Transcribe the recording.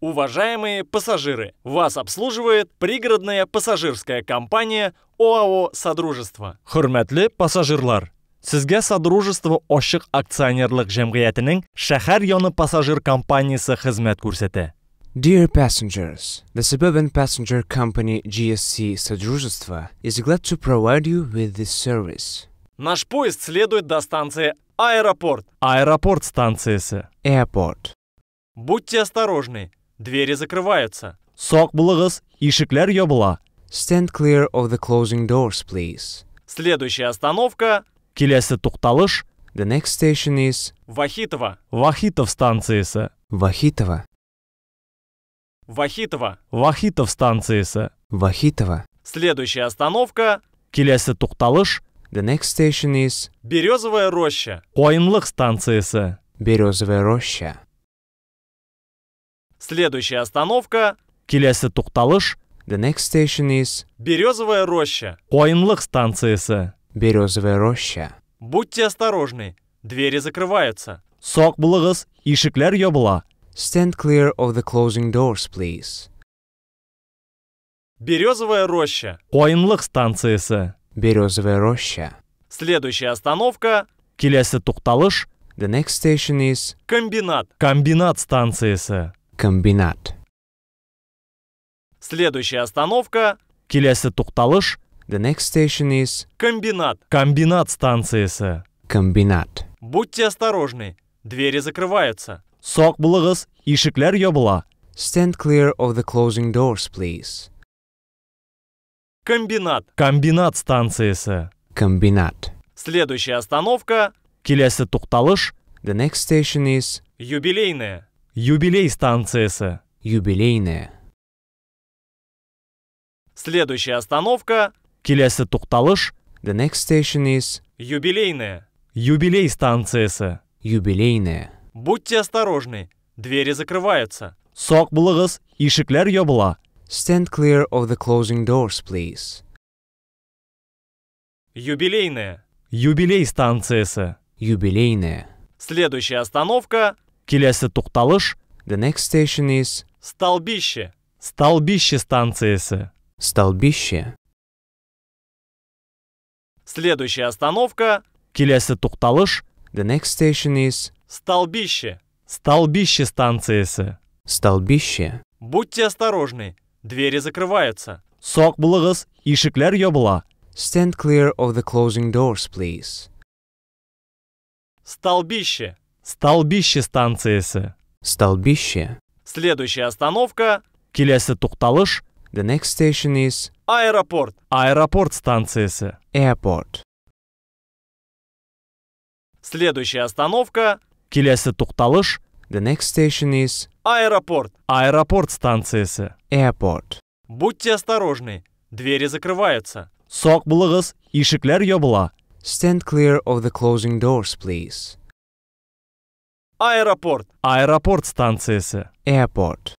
Уважаемые пассажиры, вас обслуживает пригородная пассажирская компания ОАО «Содружество». Хурметли пассажирлар, Сізге Содружество Ошық акционерлік жәмғиятінің шахар йоны пассажир компаниясы қызмет көрсете. Dear passengers, the Suburban Passenger Company GSC Содружество is glad to provide you with this service. Наш поезд следует до станции аэропорт. Аэропорт станциясы. Airport. Будьте осторожны. Двери закрываются. Сок булыгыз, ишеклер ябыла. Stand clear of the closing doors, please. Следующая остановка. Келесі тоқталыш. The next station is... Вахитова. Вахитов станциясы. Вахитова. Вахитова. Вахитов станциясы. Вахитова. Следующая остановка. Келесі тоқталыш. The next station is... Березовая роща. Койнлық станциясы. Березовая роща. Следующая остановка... Келесі тоқталыш. The next station is... Березовая роща. Койнлық станциясы. Березовая роща. Будьте осторожны. Двери закрываются. Сок бұлығыз, ишіклер ебыла. Stand clear of the closing doors, please. Березовая роща. Койнлық станциясы. Березовая роща. Следующая остановка – келесі тоқталыш. The next station is комбинат. Комбинат станциясы. Комбинат. Следующая остановка – келесі тоқталыш. The next station is комбинат. Комбинат станциясы. Комбинат. Будьте осторожны, двери закрываются. Сок бұлығыз, ишіклер ябыла. Stand clear of the closing doors, please. Комбинат. Комбинат станциясы. Комбинат. Следующая остановка. Келесі тоқталыш. The next station is... Юбилейная. Юбилей станциясы. Юбилейная. Следующая остановка. Келесі тоқталыш. The next station is... Юбилейная. Юбилей станциясы. Юбилейная. Будьте осторожны. Двери закрываются. Сок блығыз, ишіклер ебыла. Stand clear of the closing doors, please. Юбилейная. Юбилей станциясы. Юбилейная. Следующая остановка. Келесі тоқталыш. The next station is... Столбище. Столбище станциясы. Столбище. Следующая остановка. Келесі тоқталыш. The next station is... Столбище. Столбище станциясы. Столбище. Будьте осторожны. Двери закрываются. Сок булығыз, ишіклер ебыла. Stand clear of the closing doors, please. Столбище. Столбище станциясы. Столбище. Следующая остановка. Келесі тоқталыш. The next station is... Аэропорт. Аэропорт станциясы. Airport. Следующая остановка. Келесі тоқталыш. The next station is Аэропорт. Аэропорт станциясы. Airport. Будьте осторожны. Двери закрываются. Сок булығыз, ишіклер ябыла. Stand clear of the closing doors, please. Аэропорт. Аэропорт станциясы. Airport.